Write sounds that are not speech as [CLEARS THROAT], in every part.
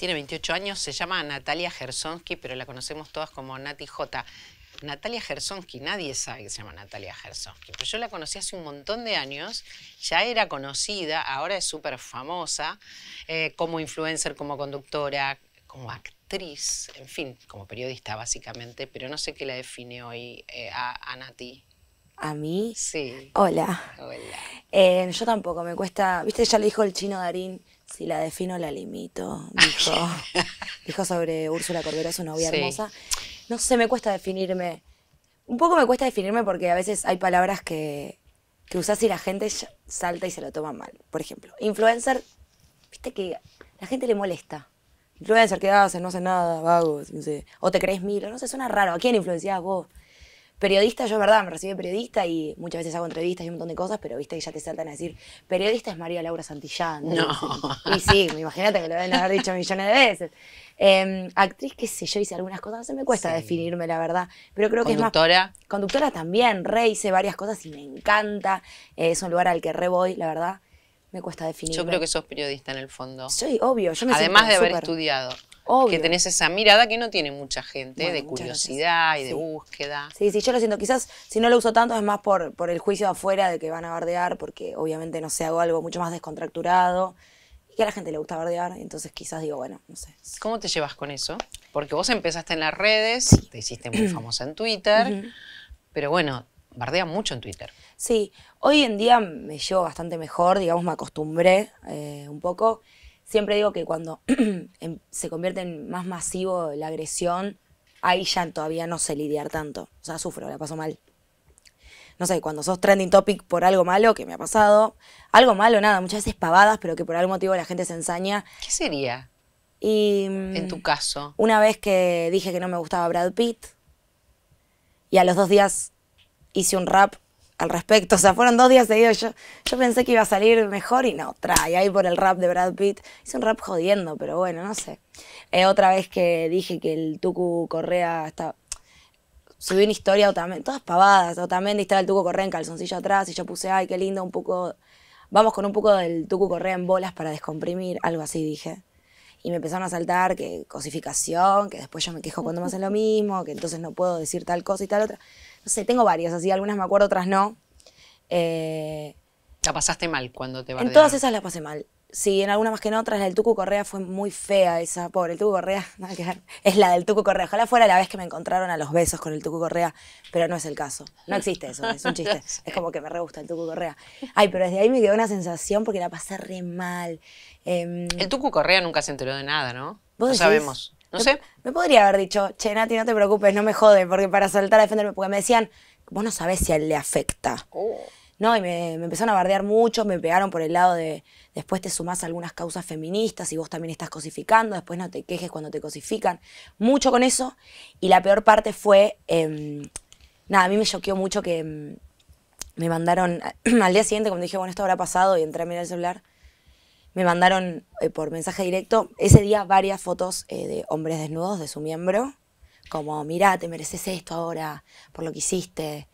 tiene 28 años, se llama Natalia Gersonsky, pero la conocemos todas como Nati J. Natalia Gersonsky, nadie sabe que se llama Natalia Gersonsky, pero yo la conocí hace un montón de años, ya era conocida, ahora es súper famosa eh, como influencer, como conductora, como actriz, en fin, como periodista básicamente, pero no sé qué la define hoy eh, a, Naty. Nati. ¿A mí? Sí. Hola. Hola. Eh, yo tampoco, me cuesta, viste, ya le dijo el chino Darín, si la defino, la limito, dijo, [LAUGHS] dijo sobre Úrsula Cordero, su novia hermosa. No sé, me cuesta definirme. Un poco me cuesta definirme porque a veces hay palabras que, que usás y la gente salta y se lo toma mal. Por ejemplo, influencer, viste que la gente le molesta. Influencer, ¿qué haces? No hace nada, vago, O te crees mil, no sé, suena raro. ¿A quién influenciás vos? periodista, yo verdad, me recibí periodista y muchas veces hago entrevistas y un montón de cosas, pero viste que ya te saltan a decir, periodista es María Laura Santillán. No. Y sí, imagínate que lo deben haber dicho millones de veces. Em, actriz, qué sé yo, hice algunas cosas, no se me cuesta definirme, la verdad, pero creo que es más... ¿Conductora? Conductora también, re hice varias cosas y me encanta, eh, es un lugar al que re voy, la verdad, me cuesta definirme. Yo creo que sos periodista en el fondo. Soy, obvio, yo me Además de haber estudiado que tenés esa mirada que no tiene mucha gente de curiosidad y de búsqueda. Sí, sí, yo lo siento. Quizás si no lo uso tanto es más por, por el juicio afuera de que van a bardear, porque obviamente no sé, hago algo mucho más descontracturado y que a la gente le gusta bardear. Entonces quizás digo, bueno, no sé. ¿Cómo te llevas con eso? Porque vos empezaste en las redes, te hiciste muy [CLEARS THROAT] famosa en Twitter, pero bueno, bardea mucho en Twitter. Sí, hoy en día me llevo bastante mejor, digamos, me acostumbré eh, un poco siempre digo que cuando [CLEARS THROAT] em, se convierte en más masivo la agresión, ahí ya todavía no sé lidiar tanto. O sea, sufro, la paso mal. No sé, cuando sos trending topic por algo malo, que me ha pasado, algo malo, nada, muchas veces pavadas, pero que por algún motivo la gente se ensaña. ¿Qué sería? Y, en tu mm, caso. Una vez que dije que no me gustaba Brad Pitt, y a los dos días hice un rap al respecto. [LAUGHS] O sea, fueron dos días seguidos. Yo, yo pensé que iba a salir mejor y no, trae ahí por el rap de Brad Pitt. Hice un rap jodiendo, pero bueno, no sé. Eh, otra vez que dije que el Tucu Correa está, subí una historia o todas pavadas. también estaba el Tucu Correa en calzoncillo atrás y yo puse, ay, qué lindo, un poco. Vamos con un poco del Tucu Correa en bolas para descomprimir, algo así dije. Y me empezaron a saltar que cosificación, que después yo me quejo cuando me hacen lo mismo, que entonces no puedo decir tal cosa y tal otra. No sé, tengo varias, así algunas me acuerdo, otras no. Eh, ¿La pasaste mal cuando te bardearon? En todas esas las pasé mal. Sí, en algunas más que en otras. La del Tucu Correa fue muy fea esa, pobre. El Tucu Correa, [LAUGHS] nada que ver. Es la del Tucu Correa. Ojalá fuera la vez que me encontraron a los besos con el Tucu Correa, pero no es el caso. No existe eso, es un chiste. [LAUGHS] Es como que me re gusta el Tucu Correa. Ay, pero desde ahí me quedó una sensación porque la pasé re mal. Em, el Tucu Correa nunca se enteró de nada, ¿no? ¿Vos no sabemos. No sé. Me podría haber dicho, che, Nati, no te preocupes, no me jode, porque para saltar a defenderme, porque me decían, vos no sabés si a él le afecta. Oh. No, y me, empezaron a bardear mucho, me pegaron por el lado de después te sumás a algunas causas feministas y vos también estás cosificando, después no te quejes cuando te cosifican. Mucho con eso. Y la peor parte fue, em, nada, a mí me choqueó mucho que em, me mandaron [CLEARS THROAT] al día siguiente cuando dije, bueno, esto habrá pasado y entré a mirar el celular, me mandaron eh, por mensaje directo ese día varias fotos eh, de hombres desnudos de su miembro, como, mirá, te mereces esto ahora por lo que hiciste.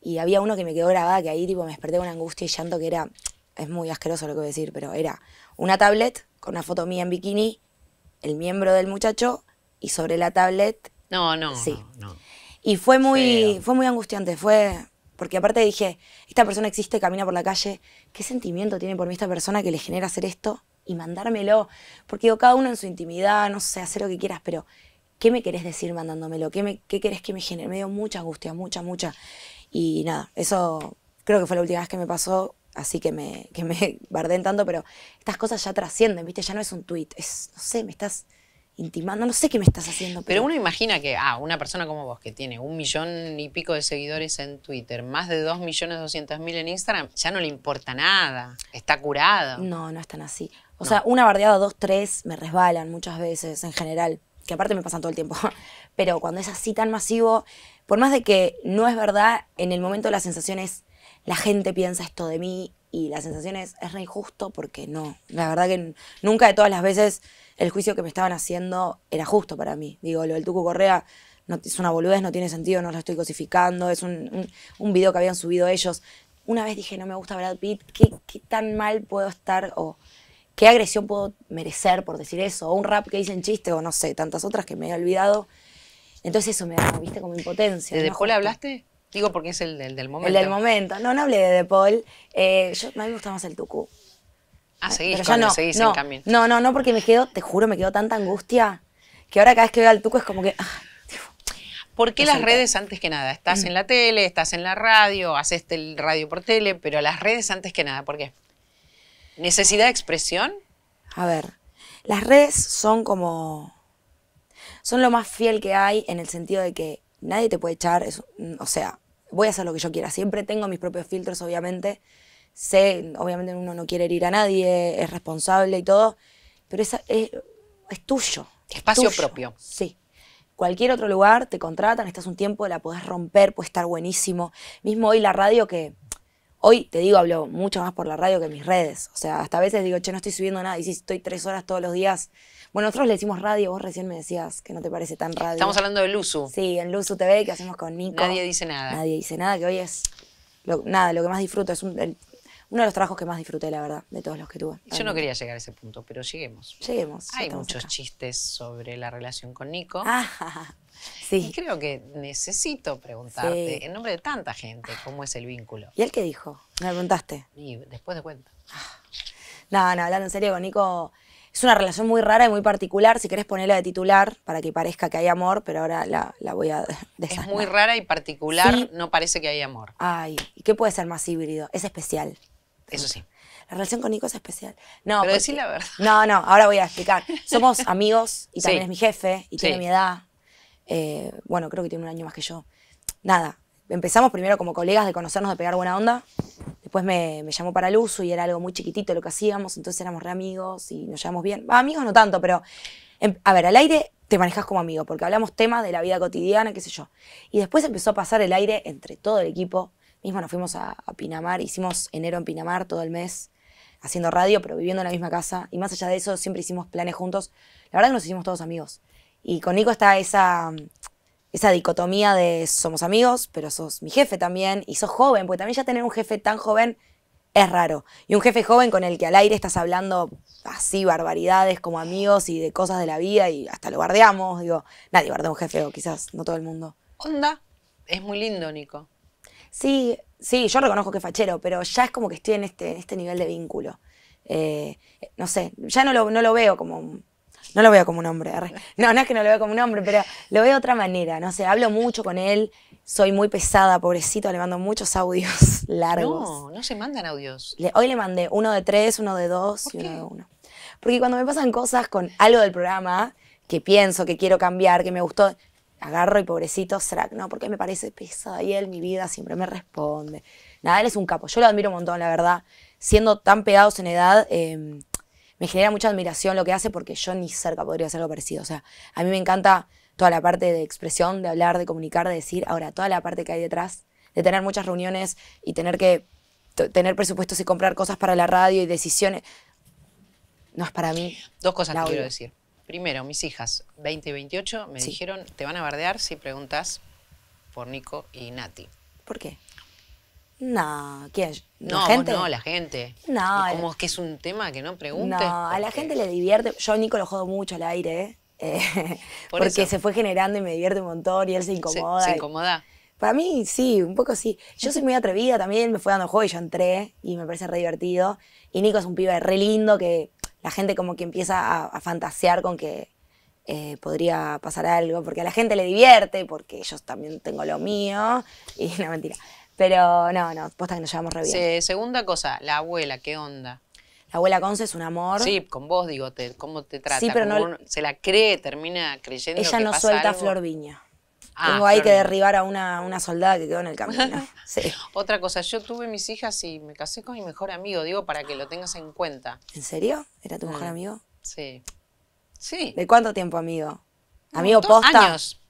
Y había uno que me quedó grabada que ahí tipo, me desperté con angustia y llanto que era, es muy asqueroso lo que voy a decir, pero era una tablet con una foto mía en bikini, el miembro del muchacho y sobre la tablet... No, no. Sí. No, Y fue muy, fue muy angustiante, fue porque aparte dije, esta persona existe, camina por la calle, ¿qué sentimiento tiene por mí esta persona que le genera hacer esto y mandármelo? Porque digo, cada uno en su intimidad, no sé, hacer lo que quieras, pero ¿qué me querés decir mandándomelo? ¿Qué, qué querés que me genere? Me dio mucha angustia, mucha, mucha. Y nada, eso creo que fue la última vez que me pasó, así que me, que me [LAUGHS] bardé en tanto, pero estas cosas ya trascienden, ¿viste? Ya no es un tweet, es, no sé, me estás intimando, no sé qué me estás haciendo. Pero... uno imagina que, ah, una persona como vos, que tiene un millón y pico de seguidores en Twitter, más de dos millones doscientos mil en Instagram, ya no le importa nada, está curado. No, no es tan así. O sea, una bardeada, dos, tres, me resbalan muchas veces en general, que aparte me pasan todo el tiempo. [LAUGHS] Pero cuando es así tan masivo, por más de que no es verdad, en el momento la sensación es, la gente piensa esto de mí y la sensación es, es re injusto porque no. La verdad que nunca de todas las veces el juicio que me estaban haciendo era justo para mí. Digo, lo del Tucu Correa no, es una boludez, no tiene sentido, no lo estoy cosificando, es un, video que habían subido ellos. Una vez dije, no me gusta Brad Pitt, ¿qué, tan mal puedo estar o qué agresión puedo merecer por decir eso? O un rap que dicen chiste o no sé, tantas otras que me he olvidado. Entonces eso me da, viste, como impotencia. ¿De, Paul hablaste? Digo porque es el del, del, momento. El del momento. No, no hablé de De Paul. Eh, yo, a mí me gusta más el Tucu. Ah, eh, seguís, no, no, No, no, no, porque me quedo, te juro, me quedo tanta angustia que ahora cada vez que veo al tuco es como que. Ah, ¿Por qué las redes antes que nada? Estás mm. en la tele, estás en la radio, haces el radio por tele, pero las redes antes que nada, ¿por qué? ¿Necesidad de expresión? A ver, las redes son como. son lo más fiel que hay en el sentido de que nadie te puede echar. o sea, voy a hacer lo que yo quiera. Siempre tengo mis propios filtros, obviamente, sé, obviamente uno no quiere herir a nadie, es responsable y todo, pero es, es, eh, es tuyo. Espacio propio. Sí. Cualquier otro lugar te contratan, estás un tiempo, la podés romper, puede estar buenísimo. Mismo hoy la radio que... Hoy te digo, hablo mucho más por la radio que mis redes. O sea, hasta a veces digo, che, no estoy subiendo nada. Y si estoy tres horas todos los días. Bueno, nosotros le decimos radio, vos recién me decías que no te parece tan radio. Estamos hablando de Luzu. Sí, en Luzu TV que hacemos con Nico. Nadie dice nada. Nadie dice nada, que hoy es nada, lo que más disfruto es un, uno de los trabajos que más disfruté, la verdad, de todos los que tuve. Yo no quería llegar a ese punto, pero lleguemos. Lleguemos. Hay muchos chistes sobre la relación con Nico. Ah, [LAUGHS] sí. Y creo que necesito preguntarte, en nombre de tanta gente, cómo es el vínculo. ¿Y él qué dijo? ¿Me preguntaste? Y después de cuenta. No, no, hablando en serio con Nico. Es una relación muy rara y muy particular. Si querés ponerla de titular para que parezca que hay amor, pero ahora la, voy a deshacer. [LAUGHS] Es muy rara y particular, no parece que hay amor. Ay, ¿y qué puede ser más híbrido? Es especial. Eso sí. La relación con Nico es especial. No, Pero la verdad. No, no, ahora voy a explicar. [LAUGHS] Somos amigos y también es mi jefe y tiene mi edad. Eh, bueno, creo que tiene un año más que yo. Nada, empezamos primero como colegas de conocernos, de pegar buena onda. Después me, llamó para el uso y era algo muy chiquitito lo que hacíamos, entonces éramos re amigos y nos llevamos bien. amigos no tanto, pero em, a ver, al aire te manejas como amigo, porque hablamos temas de la vida cotidiana, qué sé yo. Y después empezó a pasar el aire entre todo el equipo Mismo nos fuimos a, Pinamar, hicimos enero en Pinamar todo el mes haciendo radio, pero viviendo en la misma casa. Y más allá de eso, siempre hicimos planes juntos. La verdad que nos hicimos todos amigos. Y con Nico está esa, esa dicotomía de somos amigos, pero sos mi jefe también y sos joven, porque también ya tener un jefe tan joven es raro. Y un jefe joven con el que al aire estás hablando así barbaridades como amigos y de cosas de la vida y hasta lo guardeamos. Digo, nadie guarda un jefe, o quizás no todo el mundo. Onda, es muy lindo, Nico. Sí, sí, yo reconozco que es fachero, pero ya es como que estoy en este, en este nivel de vínculo. Eh, no sé, ya no lo, no lo veo como un, no lo veo como un hombre. [LAUGHS] No, no es que no lo veo como un hombre, pero lo veo de otra manera. No sé, hablo mucho con él, soy muy pesada, pobrecito, le mando muchos audios [LAUGHS] largos. No, no se mandan audios. hoy le mandé uno de tres, uno de dos y uno de uno. Porque cuando me pasan cosas con algo del programa que pienso, que quiero cambiar, que me gustó, agarro y pobrecito Srak, no, porque me parece pesada y él, mi vida, siempre me responde. Nada, él es un capo, yo lo admiro un montón, la verdad. Siendo tan pegados en edad, em, me genera mucha admiración lo que hace porque yo ni cerca podría hacer algo parecido. O sea, a mí me encanta toda la parte de expresión, de hablar, de comunicar, de decir. Ahora, toda la parte que hay detrás, de tener muchas reuniones y tener que tener presupuestos y comprar cosas para la radio y decisiones, no es para mí. Dos cosas que quiero decir. Primero, mis hijas, 20 y 28, me dijeron, te van a bardear si preguntas por Nico y Nati. ¿Por qué? No, ¿quién? no, no, la gente. No. Como es que es un tema que no preguntes. No, a la gente le divierte. Yo a Nico lo jodo mucho al aire, ¿eh? [LAUGHS] eh porque se fue generando y me divierte un montón y él se incomoda. Se, incomoda. Para mí, sí, un poco sí. Yo soy muy atrevida también, me fue dando juego y yo entré y me parece re divertido. Y Nico es un pibe re lindo que la gente como que empieza a, fantasear con que eh, podría pasar algo, porque a la gente le divierte, porque yo también tengo lo mío, y no mentira. Pero no, no, posta que nos llevamos re bien. segunda cosa, la abuela, ¿qué onda? La abuela Conce es un amor. Sí, con vos digo, te, ¿cómo te trata? Sí, pero no, se la cree, termina creyendo. Ella que no suelta a Flor Viña. Ah, tengo ahí que derribar a una, soldada que quedó en el camino. [LAUGHS] Otra cosa, yo tuve mis hijas y me casé con mi mejor amigo, digo, para que lo tengas en cuenta. ¿En serio? ¿Era tu mejor mm. amigo? Sí. Sí. ¿De cuánto tiempo, amigo? ¿Amigo posta? Años.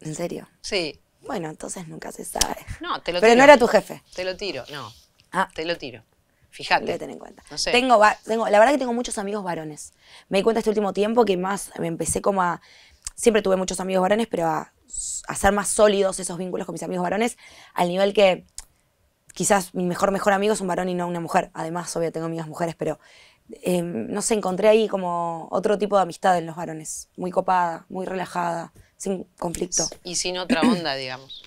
¿En serio? Sí. Bueno, entonces nunca se sabe. No, te lo Pero no era tu jefe. Te lo tiro, no. Ah. Te lo tiro. Fíjate. Tengo tener en cuenta. tengo, tengo, la verdad que tengo muchos amigos varones. Me di cuenta este último tiempo que más me empecé como a siempre tuve muchos amigos varones, pero a hacer más sólidos esos vínculos con mis amigos varones, al nivel que quizás mi mejor, mejor amigo es un varón y no una mujer. Además, obvio, tengo amigas mujeres, pero em, no se encontré ahí como otro tipo de amistad en los varones. Muy copada, muy relajada, sin conflicto. Y sin otra onda, [CLEARS THROAT] digamos.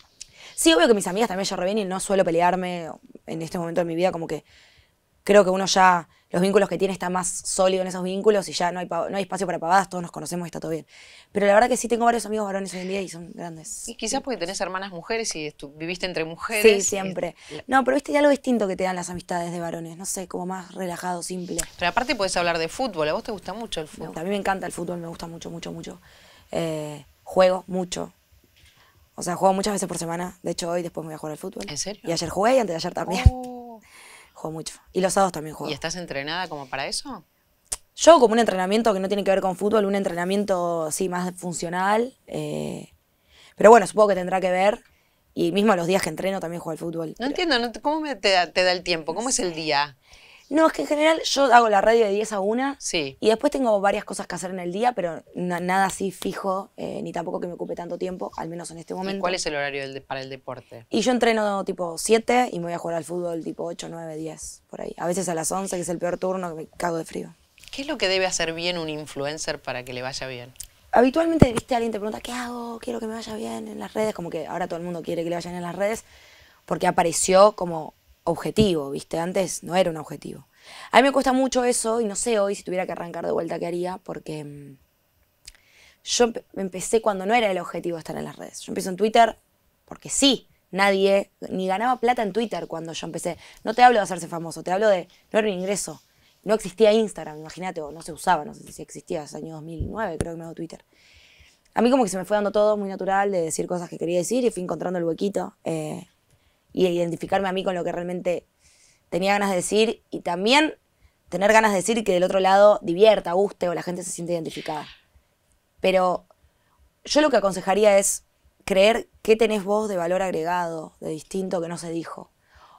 Sí, obvio que mis amigas también ya revienen y no suelo pelearme en este momento de mi vida, como que creo que uno ya los vínculos que tiene está más sólido en esos vínculos y ya no hay, no hay espacio para pavadas, todos nos conocemos y está todo bien. Pero la verdad que sí tengo varios amigos varones hoy en día y son grandes. Y quizás porque tenés hermanas mujeres y viviste entre mujeres. Sí, siempre. No, pero viste, hay algo distinto que te dan las amistades de varones, no sé, como más relajado, simple. Pero aparte puedes hablar de fútbol, a vos te gusta mucho el fútbol. a mí me encanta el fútbol, me gusta mucho, mucho, mucho. Eh, juego mucho, o sea, juego muchas veces por semana. De hecho, hoy después me voy a jugar al fútbol. ¿En serio? Y ayer jugué y antes de ayer también. Oh. Juego mucho. Y los sábados también juego. ¿Y estás entrenada como para eso? Yo como un entrenamiento que no tiene que ver con fútbol, un entrenamiento, sí, más funcional. Eh, pero bueno, supongo que tendrá que ver. Y mismo los días que entreno también juego al fútbol. No entiendo, ¿cómo te, da, el tiempo? ¿Cómo es el día? No, es que en general yo hago la radio de 10 a 1. Sí. Y después tengo varias cosas que hacer en el día, pero nada así fijo, eh, ni tampoco que me ocupe tanto tiempo, al menos en este momento. ¿Y cuál es el horario para el deporte? Y yo entreno tipo 7 y me voy a jugar al fútbol tipo 8, 9, 10, por ahí. A veces a las 11, que es el peor turno, que me cago de frío. ¿Qué es lo que debe hacer bien un influencer para que le vaya bien? Habitualmente, viste, alguien te pregunta, ¿qué hago? Quiero que me vaya bien en las redes. Como que ahora todo el mundo quiere que le vayan en las redes, porque apareció como objetivo, ¿viste? Antes no era un objetivo. A mí me cuesta mucho eso y no sé hoy si tuviera que arrancar de vuelta qué haría porque mm, yo empecé cuando no era el objetivo estar en las redes. Yo empecé en Twitter porque sí, nadie ni ganaba plata en Twitter cuando yo empecé. No te hablo de hacerse famoso, te hablo de no era un ingreso. No existía Instagram, imagínate, o no se usaba, no sé si existía, es año 2009 creo que me hago Twitter. A mí como que se me fue dando todo muy natural de decir cosas que quería decir y fui encontrando el huequito. Eh, y identificarme a mí con lo que realmente tenía ganas de decir y también tener ganas de decir que del otro lado divierta, guste o la gente se siente identificada. Pero yo lo que aconsejaría es creer qué tenés vos de valor agregado, de distinto que no se dijo.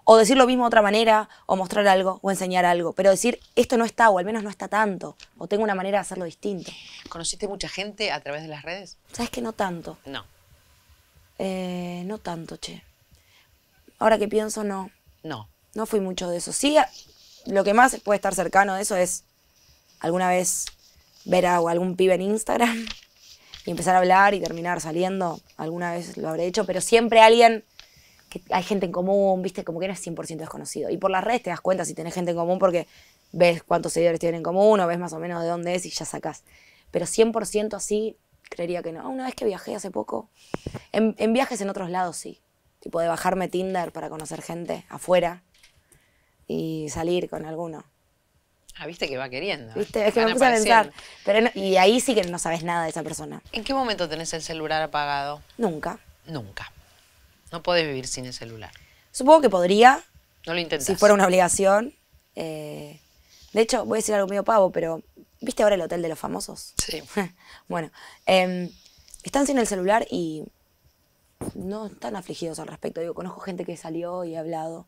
O decir lo mismo de otra manera, o mostrar algo, o enseñar algo. Pero decir, esto no está, o al menos no está tanto, o tengo una manera de hacerlo distinto. ¿Conociste mucha gente a través de las redes? ¿Sabes que no tanto? No. Eh, no tanto, che ahora que pienso, no. No. No fui mucho de eso. Sí, lo que más puede estar cercano de eso es alguna vez ver a algún pibe en Instagram y empezar a hablar y terminar saliendo. Alguna vez lo habré hecho, pero siempre alguien que hay gente en común, viste, como que eres 100% desconocido. Y por las redes te das cuenta si tenés gente en común porque ves cuántos seguidores tienen en común o ves más o menos de dónde es y ya sacás. Pero 100% así, creería que no. Una vez que viajé hace poco, en viajes en otros lados sí. Y puede bajarme Tinder para conocer gente afuera y salir con alguno. Ah, viste que va queriendo. Viste, es que me puse a pensar. y ahí sí que no sabes nada de esa persona. ¿En qué momento tenés el celular apagado? Nunca. Nunca. No podés vivir sin el celular. Supongo que podría. No lo intentás. Si fuera una obligación. Eh, de hecho, voy a decir algo medio pavo, pero ¿viste ahora el Hotel de los Famosos? Sí. [LAUGHS] bueno, em, están sin el celular y no están afligidos al respecto. Digo, conozco gente que salió y ha hablado.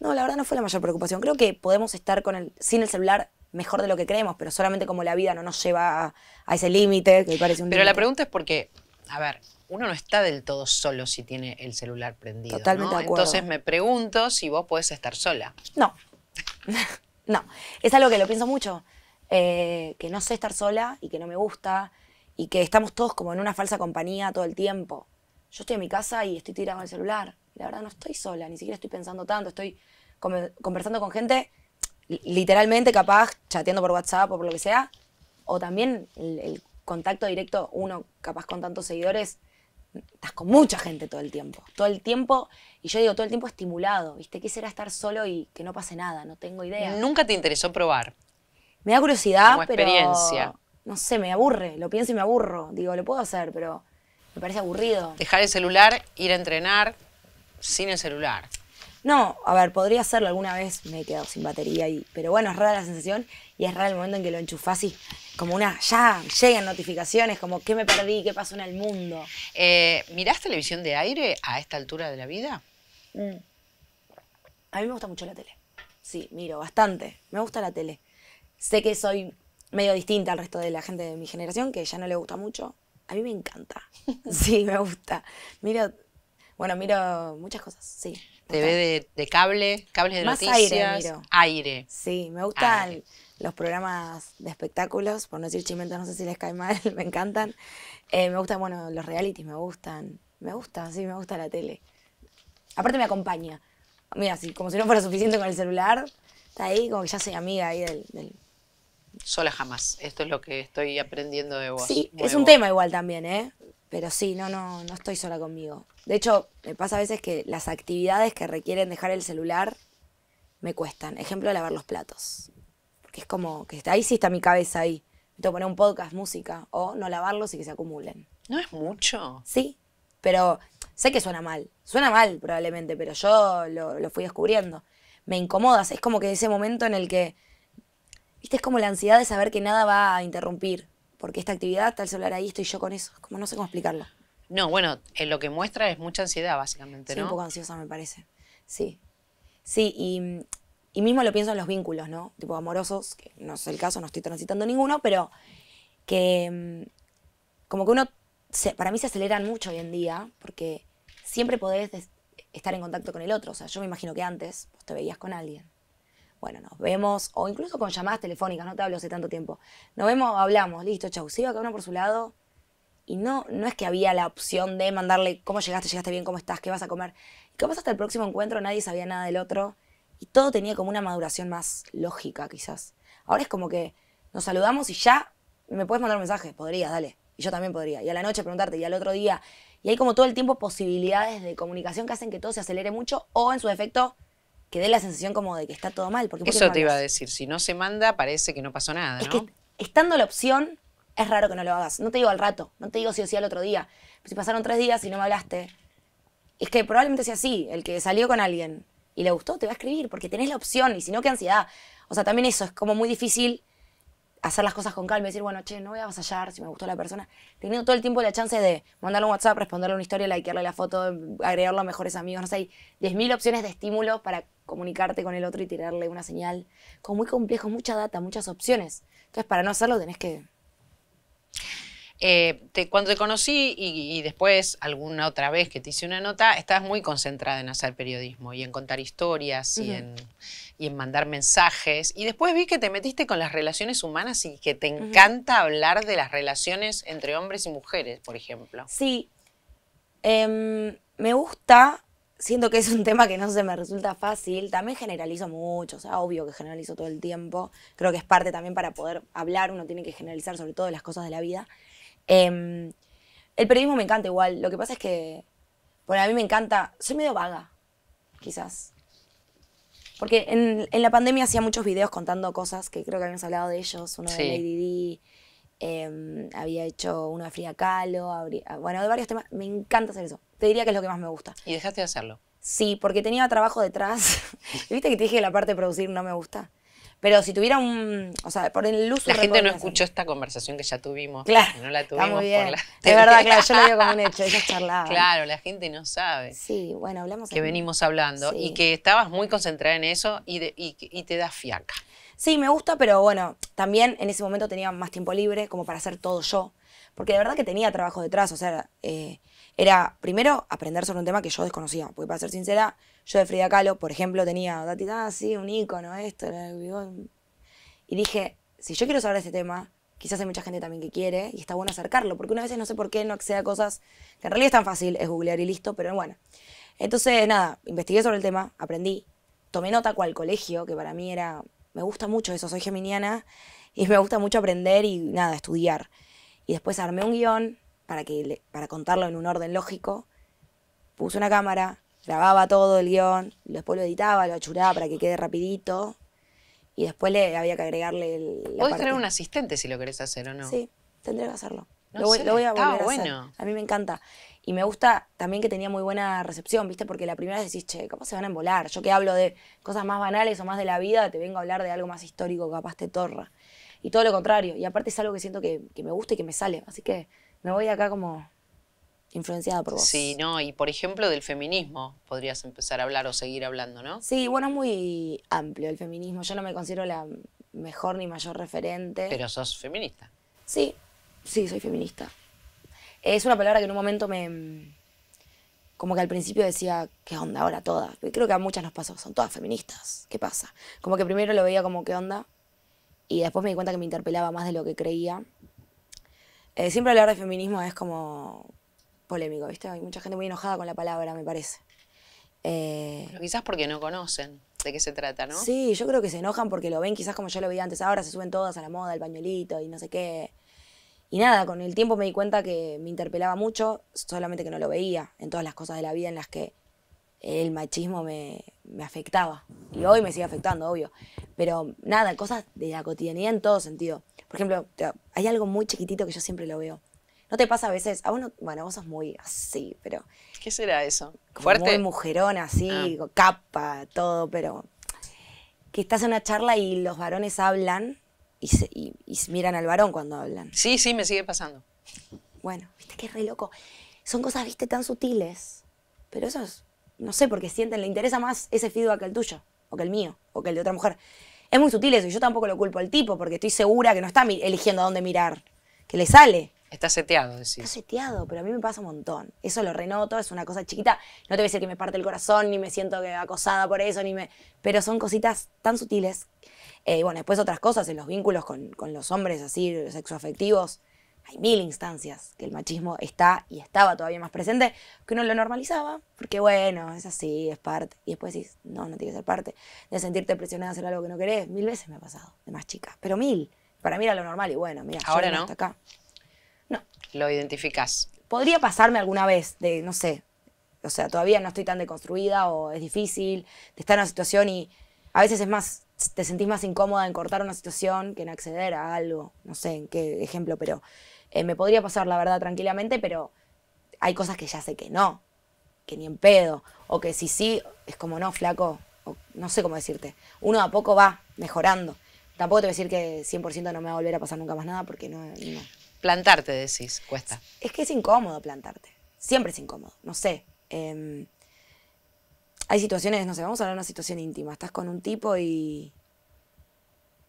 No, la verdad no fue la mayor preocupación. Creo que podemos estar con el, sin el celular mejor de lo que creemos, pero solamente como la vida no nos lleva a, ese límite que parece un Pero la pregunta es porque, a ver, uno no está del todo solo si tiene el celular prendido. Totalmente de acuerdo. Entonces me pregunto si vos podés estar sola. No. [LAUGHS] no. Es algo que lo pienso mucho. Eh, que no sé estar sola y que no me gusta y que estamos todos como en una falsa compañía todo el tiempo yo estoy en mi casa y estoy tirando el celular. la verdad no estoy sola, ni siquiera estoy pensando tanto, estoy conversando con gente, literalmente capaz, chateando por WhatsApp o por lo que sea, o también el, contacto directo, uno capaz con tantos seguidores, estás con mucha gente todo el tiempo, todo el tiempo, y yo digo todo el tiempo estimulado, ¿viste? Quisiera estar solo y que no pase nada, no tengo idea. ¿Nunca te interesó probar? Me da curiosidad, pero... experiencia. No sé, me aburre, lo pienso y me aburro. Digo, lo puedo hacer, pero me parece aburrido. Dejar el celular, ir a entrenar sin el celular. No, a ver, podría hacerlo. Alguna vez me he quedado sin batería, y, pero bueno, es rara la sensación y es raro el momento en que lo enchufas y como una, ya llegan notificaciones, como qué me perdí, qué pasó en el mundo. Eh, ¿Mirás televisión de aire a esta altura de la vida? Mm. A mí me gusta mucho la tele. Sí, miro bastante. Me gusta la tele. Sé que soy medio distinta al resto de la gente de mi generación, que ya no le gusta mucho. A mí me encanta. [LAUGHS] Sí, me gusta. Miro, bueno, miro muchas cosas, sí. TV de, cable, cables de Más Aire, miro. aire. Sí, me gustan los programas de espectáculos, por no decir chimentos, no sé si les cae mal, [LAUGHS] me encantan. Eh, me gustan, bueno, los realities me gustan. Me gusta, sí, me gusta la tele. Aparte me acompaña. Mira, así, como si no fuera suficiente con el celular, está ahí como que ya soy amiga ahí del sola jamás. Esto es lo que estoy aprendiendo de vos. Sí, es un tema igual también, ¿eh? Pero sí, no, no, no estoy sola conmigo. De hecho, me pasa a veces que las actividades que requieren dejar el celular me cuestan. Ejemplo, lavar los platos. Porque es como que ahí sí está mi cabeza ahí. Tengo poner un podcast, música, o no lavarlos y que se acumulen. ¿No es mucho? Sí, pero sé que suena mal. Suena mal probablemente, pero yo lo, lo fui descubriendo. Me incomodas. Es como que ese momento en el que es como la ansiedad de saber que nada va a interrumpir, porque esta actividad, tal solar ahí, estoy yo con eso. Como no sé cómo explicarlo. No, bueno, eh, lo que muestra es mucha ansiedad, básicamente, ¿no? un poco ansiosa, me parece. Sí. Sí, y, mismo lo pienso en los vínculos, ¿no? Tipo amorosos, que no es el caso, no estoy transitando ninguno, pero que mm, como que uno, para mí se aceleran mucho hoy en día, porque siempre podés estar en contacto con el otro. O sea, yo me imagino que antes vos te veías con alguien bueno, nos vemos, o incluso con llamadas telefónicas, no te hablo hace tanto tiempo. Nos vemos, hablamos, listo, chau, se iba cada uno por su lado. Y no, no es que había la opción de mandarle cómo llegaste, llegaste bien, cómo estás, qué vas a comer. Y capaz hasta el próximo encuentro nadie sabía nada del otro y todo tenía como una maduración más lógica, quizás. Ahora es como que nos saludamos y ya me puedes mandar un mensaje, podrías, dale. Y yo también podría. Y a la noche preguntarte, y al otro día. Y hay como todo el tiempo posibilidades de comunicación que hacen que todo se acelere mucho o en su defecto que dé la sensación como de que está todo mal. Porque, Eso te iba a decir, si no se manda parece que no pasó nada, estando la opción, es raro que no lo hagas. No te digo al rato, no te digo si o si al otro día. Si pasaron tres días y no me hablaste, es que probablemente sea así, el que salió con alguien y le gustó, te va a escribir, porque tenés la opción, y si no, qué ansiedad. O sea, también eso, es como muy difícil hacer las cosas con calma y decir, bueno, che, no voy a avasallar si me gustó la persona. Teniendo todo el tiempo la chance de mandarle un WhatsApp, responderle una historia, likearle la foto, agregarlo a mejores amigos, no sé, hay 10.000 opciones de estímulo para comunicarte con el otro y tirarle una señal. Como muy complejo, mucha data, muchas opciones. Entonces, para no hacerlo tenés que... Eh, cuando te conocí y, después alguna otra vez que te hice una nota, estabas muy concentrada en hacer periodismo y en contar historias y, en, mandar mensajes. Y después vi que te metiste con las relaciones humanas y que te encanta hablar de las relaciones entre hombres y mujeres, por ejemplo. Sí. Em, me gusta siento que es un tema que no se me resulta fácil. También generalizo mucho, o sea, obvio que generalizo todo el tiempo. Creo que es parte también para poder hablar, uno tiene que generalizar sobre todo las cosas de la vida. Em, el periodismo me encanta igual, lo que pasa es que, bueno, a mí me encanta, soy medio vaga, quizás. Porque en, la pandemia hacía muchos videos contando cosas que creo que habíamos hablado de ellos, uno de Lady Em, había hecho una de Frida ah, bueno, de varios temas. Me encanta hacer eso. Te diría que es lo que más me gusta. ¿Y dejaste de hacerlo? Sí, porque tenía trabajo detrás. [LAUGHS] ¿Viste que te dije que la parte de producir no me gusta? Pero si tuviera un. O sea, por el uso. La gente no escuchó esta conversación que ya tuvimos. Claro. No la tuvimos por la. De verdad, claro, yo lo veo como un [LAUGHS] hecho, Ellos charlaban Claro, la gente no sabe. Sí, bueno, hablamos. Que venimos hablando y que estabas muy concentrada en eso y, y te da fiaca. Sí, me gusta, pero bueno, también en ese momento tenía más tiempo libre como para hacer todo yo. Porque de verdad que tenía trabajo detrás, o sea, eh, era primero aprender sobre un tema que yo desconocía. Porque para ser sincera, yo de Frida Kahlo, por ejemplo, tenía, ah, sí, un icono, esto, y dije, si yo quiero saber de este tema, quizás hay mucha gente también que quiere y está bueno acercarlo, porque una vez no sé por qué no accede a cosas que en realidad es tan fácil, es googlear y listo, pero bueno. Entonces, nada, investigué sobre el tema, aprendí, tomé nota cual colegio, que para mí era me gusta mucho eso, soy geminiana y me gusta mucho aprender y nada, estudiar. Y después armé un guión para, que para contarlo en un orden lógico, puse una cámara, grababa todo el guión, después lo editaba, lo achuraba para que quede rapidito y después le había que agregarle el... Puedes un asistente si lo querés hacer o no. Sí, tendré que hacerlo. lo, voy, a volver a bueno. A mí me encanta. Y me gusta también que tenía muy buena recepción, ¿viste? Porque la primera vez decís, che, capaz se van a embolar. Yo que hablo de cosas más banales o más de la vida, te vengo a hablar de algo más histórico, capaz te torra. Y todo lo contrario. Y aparte es algo que siento que, me gusta y que me sale. Así que me voy acá como influenciada por vos. Sí, no, y por ejemplo del feminismo podrías empezar a hablar o seguir hablando, ¿no? Sí, bueno, muy amplio el feminismo. Yo no me considero la mejor ni mayor referente. Pero sos feminista. Sí, sí, soy feminista. Es una palabra que en un momento me... Como que al principio decía, ¿qué onda ahora todas? Creo que a muchas nos pasó, son todas feministas, ¿qué pasa? Como que primero lo veía como, ¿qué onda? Y después me di cuenta que me interpelaba más de lo que creía. Eh, siempre hablar de feminismo es como polémico, ¿viste? Hay mucha gente muy enojada con la palabra, me parece. Eh, quizás porque no conocen de qué se trata, ¿no? Sí, yo creo que se enojan porque lo ven quizás como yo lo veía antes. Ahora se suben todas a la moda, el pañuelito y no sé qué. Y nada, con el tiempo me di cuenta que me interpelaba mucho, solamente que no lo veía en todas las cosas de la vida en las que el machismo me, afectaba. Y hoy me sigue afectando, obvio. Pero nada, cosas de la cotidianidad en todo sentido. Por ejemplo, hay algo muy chiquitito que yo siempre lo veo. ¿No te pasa a veces? A uno bueno, vos sos muy así, pero... ¿Qué será eso? ¿Fuerte? Muy mujerona, así, ah. capa, todo, pero... Que estás en una charla y los varones hablan y, miran al varón cuando hablan. Sí, sí, me sigue pasando. Bueno, viste que es re loco. Son cosas, viste, tan sutiles. Pero eso es, no sé, porque sienten, le interesa más ese feedback que el tuyo, o que el mío, o que el de otra mujer. Es muy sutil eso, y yo tampoco lo culpo al tipo, porque estoy segura que no está eligiendo a dónde mirar, que le sale. Está seteado, decís. Está seteado, pero a mí me pasa un montón. Eso lo renoto, es una cosa chiquita. No te voy a decir que me parte el corazón, ni me siento acosada por eso, ni me... Pero son cositas tan sutiles eh, bueno, después otras cosas en los vínculos con, los hombres así, sexoafectivos. Hay mil instancias que el machismo está y estaba todavía más presente, que uno lo normalizaba, porque bueno, es así, es parte. Y después decís, no, no tiene que ser parte. De sentirte presionada a hacer algo que no querés, mil veces me ha pasado, de más chicas, pero mil. Para mí era lo normal y bueno, mira, ahora no. Hasta acá. No. Lo identificás. Podría pasarme alguna vez de, no sé, o sea, todavía no estoy tan deconstruida o es difícil de estar en una situación y a veces es más te sentís más incómoda en cortar una situación que en acceder a algo, no sé en qué ejemplo, pero eh, me podría pasar la verdad tranquilamente, pero hay cosas que ya sé que no, que ni en pedo, o que si sí, es como no, flaco, no sé cómo decirte, uno a poco va mejorando. Tampoco te voy a decir que 100% no me va a volver a pasar nunca más nada porque no, Plantarte, decís, cuesta. Es que es incómodo plantarte. Siempre es incómodo, no sé. Em, hay situaciones, no sé, vamos a hablar de una situación íntima. Estás con un tipo y.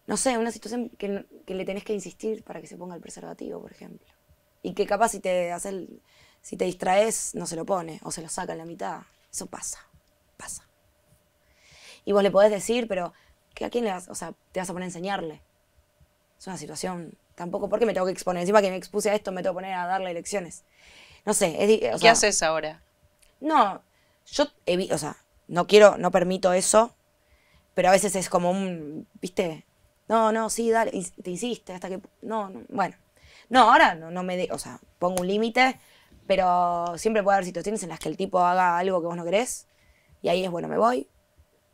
No sé, una situación que, le tenés que insistir para que se ponga el preservativo, por ejemplo. Y que capaz si te haces si te distraes, no se lo pone o se lo saca en la mitad. Eso pasa, pasa. Y vos le podés decir, pero ¿a quién le vas? O sea, te vas a poner a enseñarle. Es una situación. Tampoco, porque me tengo que exponer? Encima que me expuse a esto, me tengo que poner a darle lecciones. No sé. Es, ¿Qué haces ahora? No, yo, o sea, no quiero, no permito eso, pero a veces es como un, viste, no, no, sí, dale, te insiste hasta que, no, bueno. No, ahora no, no me, o sea, pongo un límite, pero siempre puede haber situaciones en las que el tipo haga algo que vos no querés y ahí es, bueno, me voy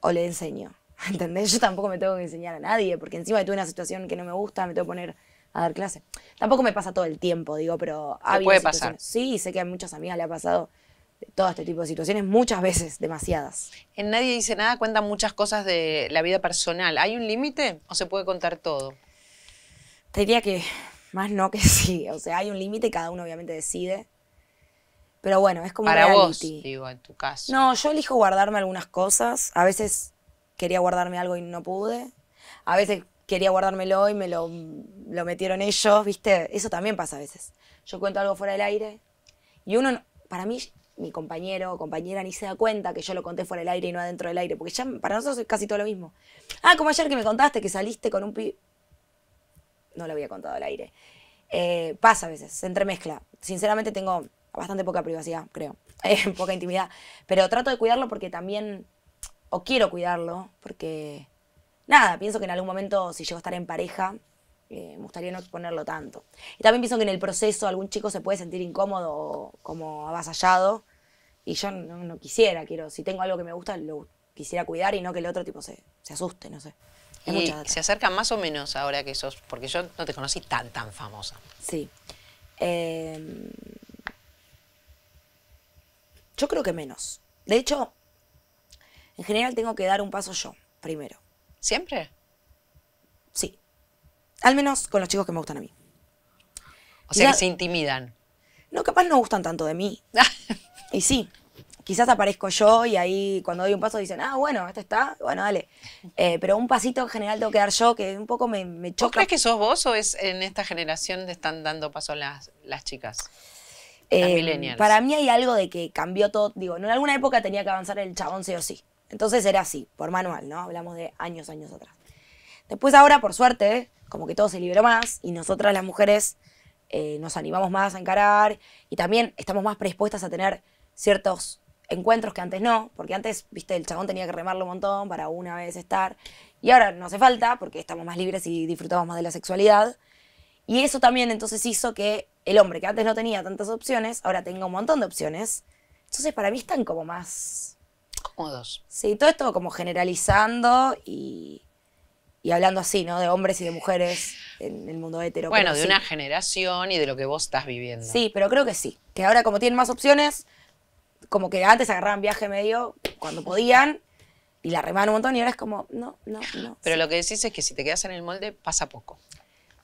o le enseño. [LAUGHS] ¿Entendés? Yo tampoco me tengo que enseñar a nadie, porque encima de tuve una situación que no me gusta, me tengo que poner a dar clase. Tampoco me pasa todo el tiempo, digo, pero... Ha puede pasar. Sí, sé que a muchas amigas le ha pasado todo este tipo de situaciones, muchas veces, demasiadas. En Nadie dice nada, cuenta muchas cosas de la vida personal. ¿Hay un límite o se puede contar todo? Te diría que más no que [LAUGHS] sí. O sea, hay un límite, cada uno obviamente decide. Pero bueno, es como Para vos, digo, en tu caso. No, yo elijo guardarme algunas cosas. A veces quería guardarme algo y no pude. A veces quería guardármelo y me lo, lo metieron ellos, ¿viste? Eso también pasa a veces. Yo cuento algo fuera del aire y uno, para mí, mi compañero o compañera ni se da cuenta que yo lo conté fuera del aire y no adentro del aire, porque ya para nosotros es casi todo lo mismo. Ah, como ayer que me contaste que saliste con un pi... No lo había contado al aire. Eh, pasa a veces, se entremezcla. Sinceramente tengo bastante poca privacidad, creo, [LAUGHS] eh, poca intimidad, pero trato de cuidarlo porque también, o quiero cuidarlo, porque, nada, pienso que en algún momento si llego a estar en pareja, eh, me gustaría no exponerlo tanto. Y también pienso que en el proceso algún chico se puede sentir incómodo como avasallado y yo no, quisiera, quiero, si tengo algo que me gusta, lo quisiera cuidar y no que el otro tipo se, asuste, no sé. y se acerca más o menos ahora que sos, porque yo no te conocí tan, tan famosa. Sí. Em, yo creo que menos. De hecho, en general tengo que dar un paso yo, primero. ¿Siempre? Sí. Al menos con los chicos que me gustan a mí. O sea, que se intimidan. No, capaz no gustan tanto de mí. [LAUGHS] y sí, quizás aparezco yo y ahí cuando doy un paso dicen, ah, bueno, este está, bueno, dale. Eh, pero un pasito en general tengo que dar yo, que un poco me, choca. crees que sos vos o es en esta generación te están dando paso las, las chicas? Eh, millennials. Para mí hay algo de que cambió todo. Digo, en alguna época tenía que avanzar el chabón sí o sí. Entonces era así, por manual, ¿no? Hablamos de años, años atrás. Después ahora, por suerte, como que todo se liberó más y nosotras las mujeres eh, nos animamos más a encarar y también estamos más predispuestas a tener ciertos encuentros que antes no, porque antes, viste, el chabón tenía que remarlo un montón para una vez estar y ahora no hace falta porque estamos más libres y disfrutamos más de la sexualidad. Y eso también entonces hizo que el hombre que antes no tenía tantas opciones, ahora tenga un montón de opciones. Entonces para mí están como más... Cómodos. Sí, todo esto como generalizando y y hablando así, ¿no? De hombres y de mujeres en el mundo hetero. Bueno, de una generación y de lo que vos estás viviendo. Sí, pero creo que sí. Que ahora como tienen más opciones, como que antes agarraban viaje medio cuando podían y la remaban un montón y ahora es como, no, no, no. Pero lo que decís es que si te quedas en el molde pasa poco.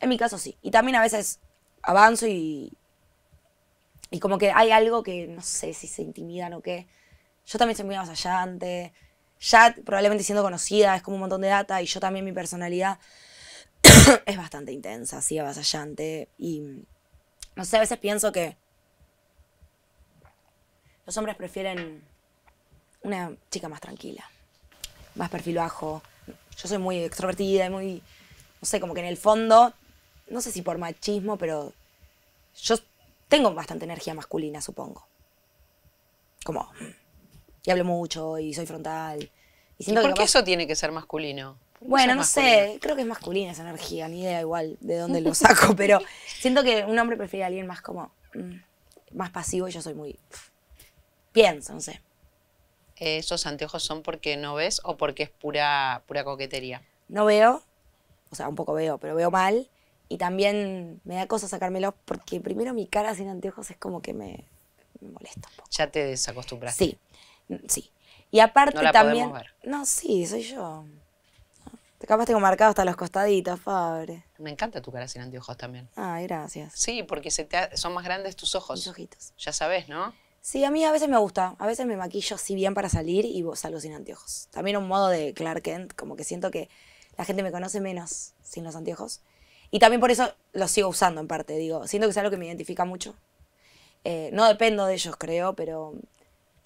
En mi caso sí. Y también a veces avanzo y, y como que hay algo que no sé si se intimidan o qué. Yo también soy muy antes ya probablemente siendo conocida, es como un montón de data y yo también mi personalidad [COUGHS] es bastante intensa, así avasallante. Y no sé, a veces pienso que los hombres prefieren una chica más tranquila, más perfil bajo. Yo soy muy extrovertida y muy, no sé, como que en el fondo, no sé si por machismo, pero yo tengo bastante energía masculina, supongo. Como mm, y hablo mucho y soy frontal. Y siento ¿Por qué eso tiene que ser masculino? Bueno, no sé, creo que es masculina esa energía, ni idea igual de dónde lo saco, [LAUGHS] pero siento que un hombre prefiere a alguien más como, mm, más pasivo y yo soy muy, pienso, no sé. Eh, ¿Esos anteojos son porque no ves o porque es pura, pura coquetería? No veo, o sea, un poco veo, pero veo mal. Y también me da cosa sacármelos porque primero mi cara sin anteojos es como que me, me molesta un poco. Ya te desacostumbraste. Sí. Sí. Y aparte también. No, sí, soy yo. te Capaz tengo marcado hasta los costaditos, Fabre. Me encanta tu cara sin anteojos también. Ay, ah, gracias. Sí, porque son más grandes tus ojos. Tus ojitos. Ya sabes, ¿no? Sí, a mí a veces me gusta. A veces me maquillo así bien para salir y salgo sin anteojos. También un modo de Clark Kent, como que siento que la gente me conoce menos sin los anteojos. Y también por eso los sigo usando en parte, digo. Siento que es algo que me identifica mucho. Eh, no dependo de ellos, creo, pero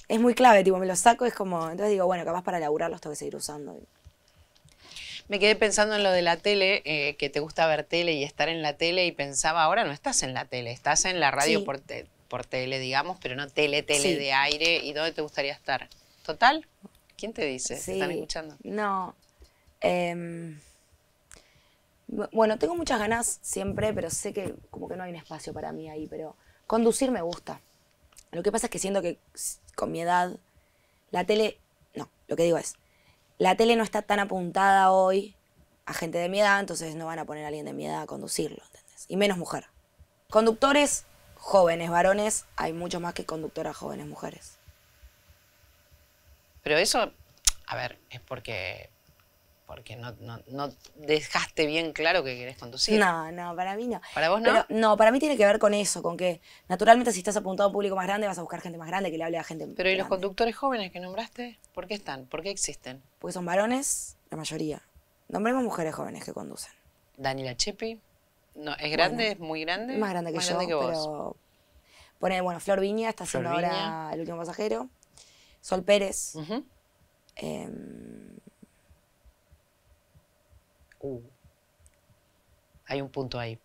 es muy clave, tipo, me lo saco, es como, entonces digo, bueno, capaz para laburarlos tengo que seguir usando. Me quedé pensando en lo de la tele, eh, que te gusta ver tele y estar en la tele, y pensaba, ahora no estás en la tele, estás en la radio por, tele, digamos, pero no tele, tele de aire, ¿y dónde te gustaría estar? ¿Total? ¿Quién te dice? están escuchando? No. Em, bueno, tengo muchas ganas siempre, pero sé que como que no hay un espacio para mí ahí, pero conducir me gusta. Lo que pasa es que siento que con mi edad, la tele, no, lo que digo es, la tele no está tan apuntada hoy a gente de mi edad, entonces no van a poner a alguien de mi edad a conducirlo, ¿entendés? Y menos mujer. Conductores jóvenes, varones, hay mucho más que conductoras jóvenes, mujeres. Pero eso, a ver, es porque porque no, no, dejaste bien claro que querés conducir. No, no, para mí no. ¿Para vos no? no, para mí tiene que ver con eso, con que naturalmente si estás apuntado a un público más grande vas a buscar gente más grande que le hable a gente Pero ¿y los conductores jóvenes que nombraste? ¿Por qué están? ¿Por qué existen? Porque son varones, la mayoría. Nombremos mujeres jóvenes que conducen. Daniela Chepi. No, ¿Es grande? ¿Es muy grande? Más grande que yo, vos. pero... Pone, bueno, Flor Viña está siendo haciendo ahora El Último Pasajero. Sol Pérez hay un punto ahí.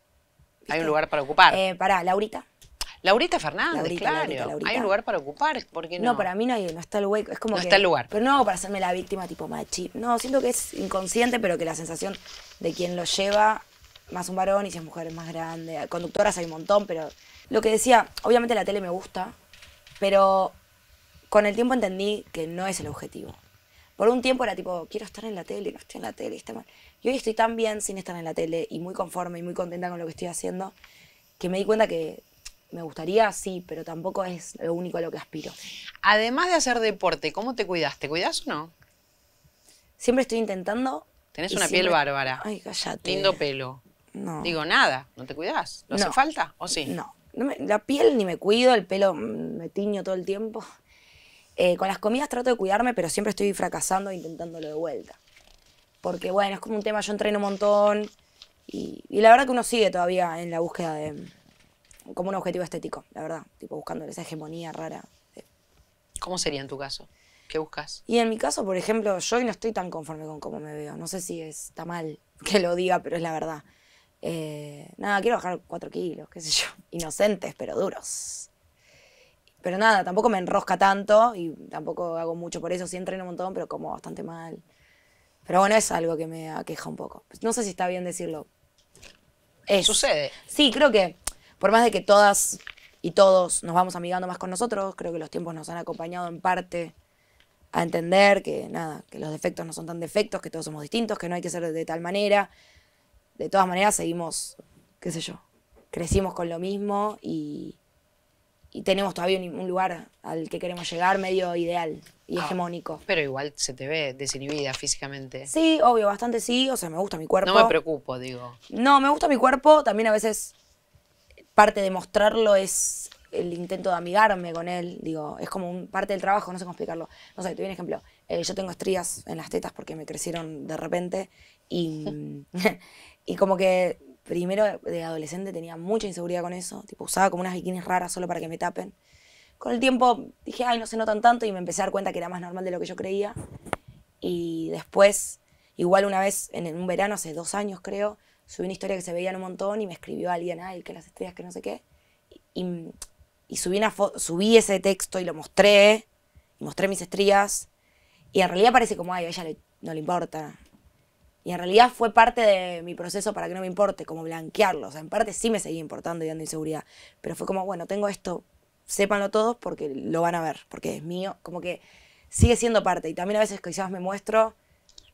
Hay un lugar para ocupar. Eh, Laurita. Laurita Fernández, claro. Hay un lugar para ocupar, ¿por no? para mí no, hay, no está el hueco. Es como no está el lugar. Pero no para hacerme la víctima tipo machi. No, siento que es inconsciente, pero que la sensación de quien lo lleva, más un varón y si es mujer es más grande. Conductoras hay un montón, pero lo que decía, obviamente la tele me gusta, pero con el tiempo entendí que no es el objetivo. Por un tiempo era tipo, quiero estar en la tele, no estoy en la tele, está mal. Y hoy estoy tan bien sin estar en la tele y muy conforme y muy contenta con lo que estoy haciendo, que me di cuenta que me gustaría, sí, pero tampoco es lo único a lo que aspiro. Además de hacer deporte, ¿cómo te cuidas? ¿Te cuidas o no? Siempre estoy intentando. Tenés una piel bárbara. Ay, cállate. Lindo pelo. No. Digo, nada, no te cuidas. ¿No, hace falta? ¿O sí? No. la piel ni me cuido, el pelo me tiño todo el tiempo. Eh, con las comidas trato de cuidarme, pero siempre estoy fracasando e intentándolo de vuelta porque bueno, es como un tema, yo entreno un montón y, la verdad que uno sigue todavía en la búsqueda de como un objetivo estético, la verdad, tipo buscando esa hegemonía rara. ¿Cómo sería en tu caso? ¿Qué buscas? Y en mi caso, por ejemplo, yo hoy no estoy tan conforme con cómo me veo. No sé si está mal [LAUGHS] que lo diga, pero es la verdad. Eh, nada, quiero bajar cuatro kilos, qué sé yo. [LAUGHS] Inocentes, pero duros. Pero nada, tampoco me enrosca tanto y tampoco hago mucho por eso. Sí entreno un montón, pero como bastante mal. Pero bueno, es algo que me aqueja un poco. No sé si está bien decirlo. Sucede. Sí, creo que por más de que todas y todos nos vamos amigando más con nosotros, creo que los tiempos nos han acompañado en parte a entender que nada, que los defectos no son tan defectos, que todos somos distintos, que no hay que ser de tal manera. De todas maneras seguimos, qué sé yo, crecimos con lo mismo y, y tenemos todavía un, lugar al que queremos llegar medio ideal y ah, hegemónico. Pero igual se te ve desinhibida físicamente. Sí, obvio, bastante sí. O sea, me gusta mi cuerpo. No me preocupo, digo. No, me gusta mi cuerpo. También a veces parte de mostrarlo es el intento de amigarme con él. Digo, es como un, parte del trabajo, no sé cómo explicarlo. No sé, te doy un ejemplo. Eh, yo tengo estrías en las tetas porque me crecieron de repente y, [LAUGHS] [LAUGHS] y como que Primero, de adolescente tenía mucha inseguridad con eso. Tipo, usaba como unas bikinis raras solo para que me tapen. Con el tiempo dije, ay, no se notan tanto y me empecé a dar cuenta que era más normal de lo que yo creía. Y después, igual una vez en un verano, hace dos años creo, subí una historia que se veía en un montón y me escribió alguien, ay, que las estrellas, que no sé qué. Y, subí, subí ese texto y lo mostré, y mostré mis estrellas Y en realidad parece como, ay, a ella no le importa. Y en realidad fue parte de mi proceso para que no me importe, como blanquearlo. O sea, en parte sí me seguía importando y dando inseguridad. Pero fue como, bueno, tengo esto, sépanlo todos porque lo van a ver, porque es mío. Como que sigue siendo parte. Y también a veces quizás me muestro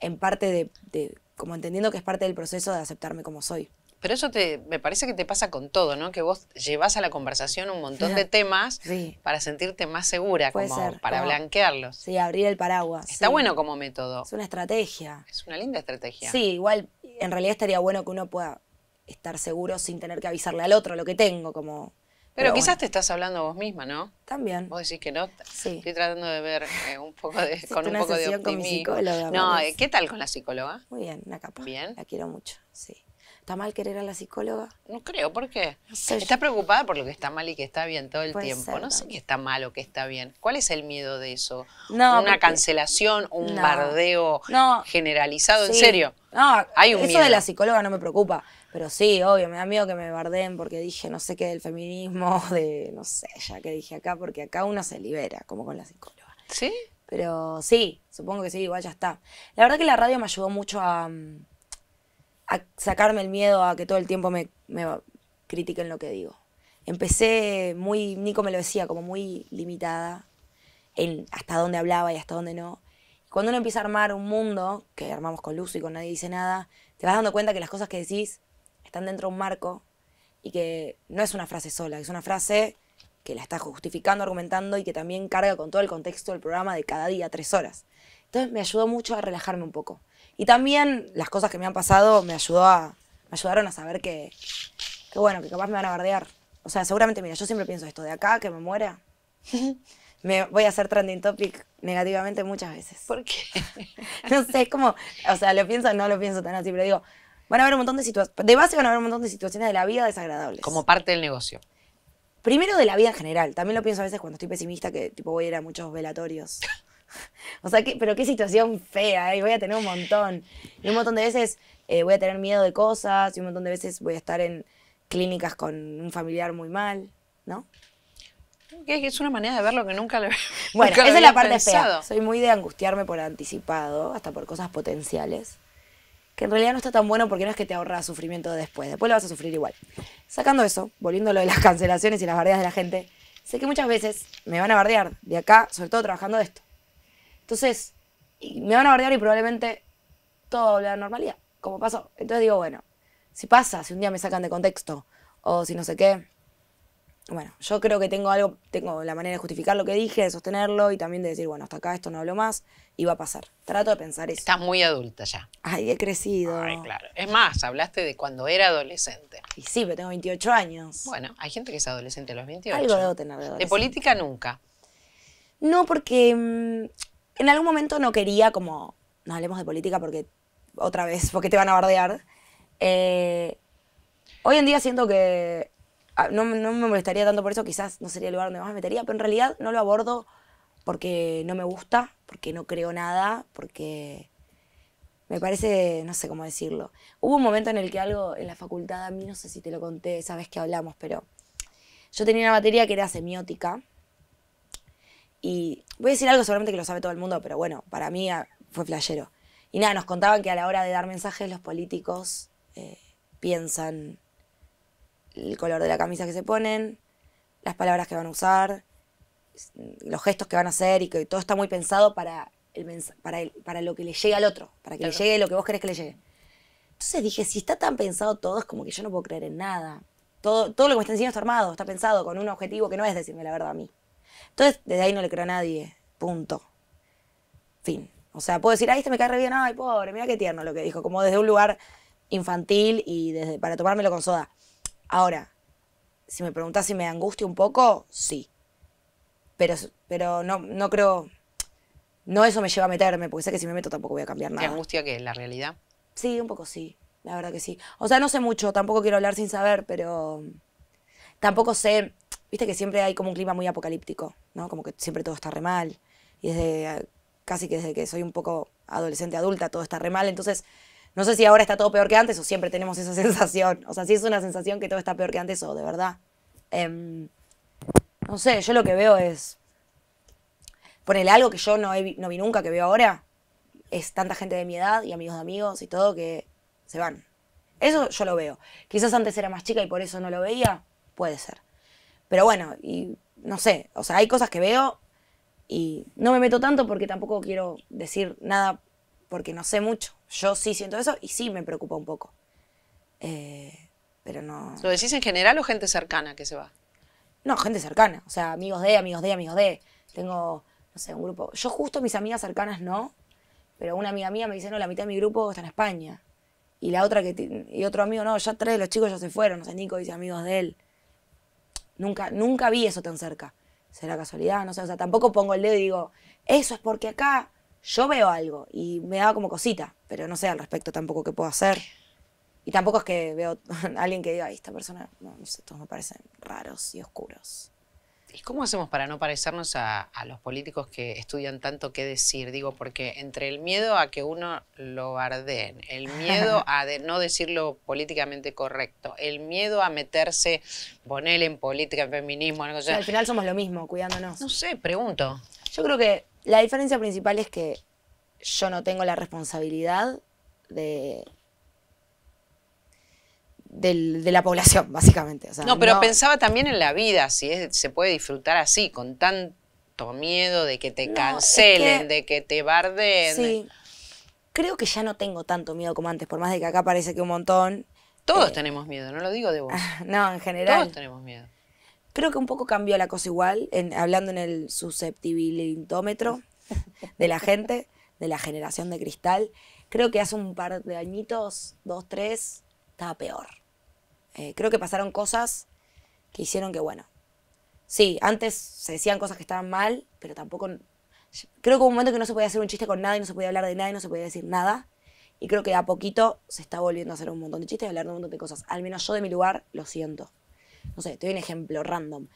en parte de, de como entendiendo que es parte del proceso de aceptarme como soy. Pero eso me parece que te pasa con todo, ¿no? Que vos llevas a la conversación un montón de temas para sentirte más segura, como para blanquearlos. Sí, abrir el paraguas. Está bueno como método. Es una estrategia. Es una linda estrategia. Sí, igual en realidad estaría bueno que uno pueda estar seguro sin tener que avisarle al otro lo que tengo, como... Pero, quizás te estás hablando vos misma, ¿no? También. Vos decís que no. Sí. Estoy tratando de ver eh, un poco de, con un poco de optimismo. Con mi no, eh, ¿qué tal con la psicóloga? Muy bien, una capa. Bien. La quiero mucho, sí. ¿Está mal querer a la psicóloga? No creo, ¿por qué? está preocupada por lo que está mal y que está bien todo el tiempo. no sé qué está mal o qué está bien. ¿Cuál es el miedo de eso? No, ¿Una cancelación, un bardeo generalizado? ¿En serio? No, Hay un eso de la psicóloga no me preocupa. Pero sí, obvio, me da miedo que me bardeen porque dije no sé qué del feminismo, [LAUGHS] de no sé ya qué dije acá, porque acá uno se libera, como con la psicóloga. ¿Sí? Pero sí, supongo que sí, igual ya está. La verdad que la radio me ayudó mucho a... Mm, a sacarme el miedo a que todo el tiempo me, critiquen lo que digo. Empecé muy, Nico me lo decía, como muy limitada en hasta dónde hablaba y hasta dónde no. Cuando uno empieza a armar un mundo, que armamos con luz y con nadie dice nada, te vas dando cuenta que las cosas que decís están dentro de un marco y que no es una frase sola, es una frase que la estás justificando, argumentando y que también carga con todo el contexto del programa de cada día, tres horas. Entonces me ayudó mucho a relajarme un poco. Y también las cosas que me han pasado me, ayudó a, me ayudaron a saber que, bueno, que capaz me van a bardear. O sea, seguramente, mira, yo siempre pienso esto, de acá que me muera, [LAUGHS] me voy a hacer trending topic negativamente muchas veces. ¿Por qué? [LAUGHS] no sé, es como, o sea, lo pienso, no lo pienso tan así, pero digo, van a haber un montón de situaciones, de base van a haber un montón de situaciones de la vida desagradables. Como parte del negocio. Primero de la vida en general, también lo pienso a veces cuando estoy pesimista, que tipo voy a ir a muchos velatorios. [LAUGHS] O sea, pero qué situación fea, ¿eh? voy a tener un montón. Y un montón de veces eh, voy a tener miedo de cosas y un montón de veces voy a estar en clínicas con un familiar muy mal, ¿no? Es una manera de verlo que nunca le [LAUGHS] Bueno, esa es la parte fea. Soy muy de angustiarme por anticipado, hasta por cosas potenciales, que en realidad no está tan bueno porque no es que te ahorra sufrimiento después, después lo vas a sufrir igual. Sacando eso, volviendo a lo de las cancelaciones y las bardeas de la gente, sé que muchas veces me van a bardear de acá, sobre todo trabajando esto. Entonces, me van a bardear y probablemente todo va a la normalidad, como pasó. Entonces digo, bueno, si pasa, si un día me sacan de contexto o si no sé qué, bueno, yo creo que tengo algo, tengo la manera de justificar lo que dije, de sostenerlo y también de decir, bueno, hasta acá esto no hablo más y va a pasar. Trato de pensar eso. Estás muy adulta ya. Ay, he crecido. Ay, claro. Es más, hablaste de cuando era adolescente. Y sí, pero tengo 28 años. Bueno, hay gente que es adolescente a los 28. Algo debo tener de De política nunca. No, porque mm, en algún momento no quería como, no hablemos de política porque otra vez, porque te van a bardear. Eh, hoy en día siento que ah, no, me molestaría tanto por eso, quizás no sería el lugar donde más me metería, pero en realidad no lo abordo porque no me gusta, porque no creo nada, porque me parece, no sé cómo decirlo. Hubo un momento en el que algo en la facultad, a mí no sé si te lo conté, sabes que hablamos, pero yo tenía una materia que era semiótica, y voy a decir algo seguramente que lo sabe todo el mundo, pero bueno, para mí ah, fue playero Y nada, nos contaban que a la hora de dar mensajes los políticos eh, piensan el color de la camisa que se ponen, las palabras que van a usar, los gestos que van a hacer y que todo está muy pensado para, el para, para lo que le llegue al otro, para que le llegue lo que vos querés que le llegue. Entonces dije, si está tan pensado todo, es como que yo no puedo creer en nada. Todo, todo lo que me está diciendo está armado, está pensado con un objetivo que no es decirme la verdad a mí. Entonces, desde ahí no le creo a nadie. Punto. Fin. O sea, puedo decir, ay, este me cae re bien, ay, pobre, mira qué tierno lo que dijo. Como desde un lugar infantil y desde para tomármelo con soda. Ahora, si me preguntas si me angustia un poco, sí. Pero, pero no, no creo. No eso me lleva a meterme, porque sé que si me meto tampoco voy a cambiar nada. ¿Te angustia que la realidad? Sí, un poco sí. La verdad que sí. O sea, no sé mucho, tampoco quiero hablar sin saber, pero tampoco sé Viste que siempre hay como un clima muy apocalíptico, ¿no? Como que siempre todo está re mal. Y desde casi que desde que soy un poco adolescente, adulta, todo está re mal. Entonces, no sé si ahora está todo peor que antes o siempre tenemos esa [LAUGHS] sensación. O sea, si es una sensación que todo está peor que antes o de verdad. Em, no sé, yo lo que veo es. el algo que yo no vi nunca, que veo ahora, es tanta gente de mi edad y amigos de amigos y todo que se van. Eso yo lo veo. Quizás antes era más chica y por eso no lo veía. Puede ser. Pero bueno, y no sé, o sea, hay cosas que veo y no me meto tanto porque tampoco quiero decir nada porque no sé mucho. Yo sí siento eso y sí me preocupa un poco. Eh, pero no... ¿Lo decís en general o gente cercana que se va? No, gente cercana, o sea, amigos de, amigos de, amigos de. Tengo, no sé, un grupo. Yo justo mis amigas cercanas no, pero una amiga mía me dice, no, la mitad de mi grupo está en España. Y la otra que y otro amigo, no, ya tres de los chicos ya se fueron, no sé, Nico dice amigos de él. Nunca, nunca vi eso tan cerca. Será casualidad, no sé. O sea, tampoco pongo el dedo y digo, eso es porque acá yo veo algo y me da como cosita, pero no sé al respecto tampoco qué puedo hacer. Y tampoco es que veo [LAUGHS] a alguien que diga, Ay, esta persona, no, no todos me parecen raros y oscuros. ¿Y cómo hacemos para no parecernos a, los políticos que estudian tanto qué decir? Digo, porque entre el miedo a que uno lo arden, el miedo [LAUGHS] a no decirlo políticamente correcto, el miedo a meterse, ponerle en política, en feminismo, algo así. Al final somos lo mismo, cuidándonos. No sé, pregunto. Yo creo que la diferencia principal es que yo no tengo la responsabilidad de de la población, básicamente. no, pero pensaba también en la vida, si es, se puede disfrutar así, con tanto miedo de que te cancelen, de que te barden. Sí. Creo que ya no tengo tanto miedo como antes, por más de que acá parece que un montón. Todos eh, tenemos miedo, no lo digo de vos. [LAUGHS] no, en general. Todos tenemos miedo. Creo que un poco cambió la cosa igual, hablando en el susceptibilitómetro [LAUGHS] de la gente, de la generación de cristal. Creo que hace un par de añitos, dos, tres, estaba peor. Eh, creo que pasaron cosas que hicieron que, bueno, sí, antes se decían cosas que estaban mal, pero tampoco... Creo que hubo un momento que no se podía hacer un chiste con nadie, no se podía hablar de nadie, no se podía decir nada. Y creo que a poquito se está volviendo a hacer un montón de chistes y hablar de un montón de cosas. Al menos yo de mi lugar lo siento. No sé, te doy un ejemplo random.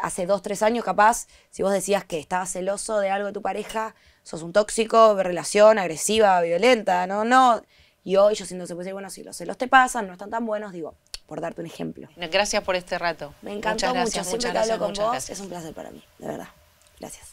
Hace dos, tres años capaz, si vos decías que estabas celoso de algo de tu pareja, sos un tóxico, relación agresiva, violenta, no, no. Y hoy yo siento que se puede decir, bueno, si los celos te pasan, no están tan buenos, digo, por darte un ejemplo. Gracias por este rato. Me encanta mucho, siempre que hablo con muchas vos, gracias. es un placer para mí, de verdad. Gracias.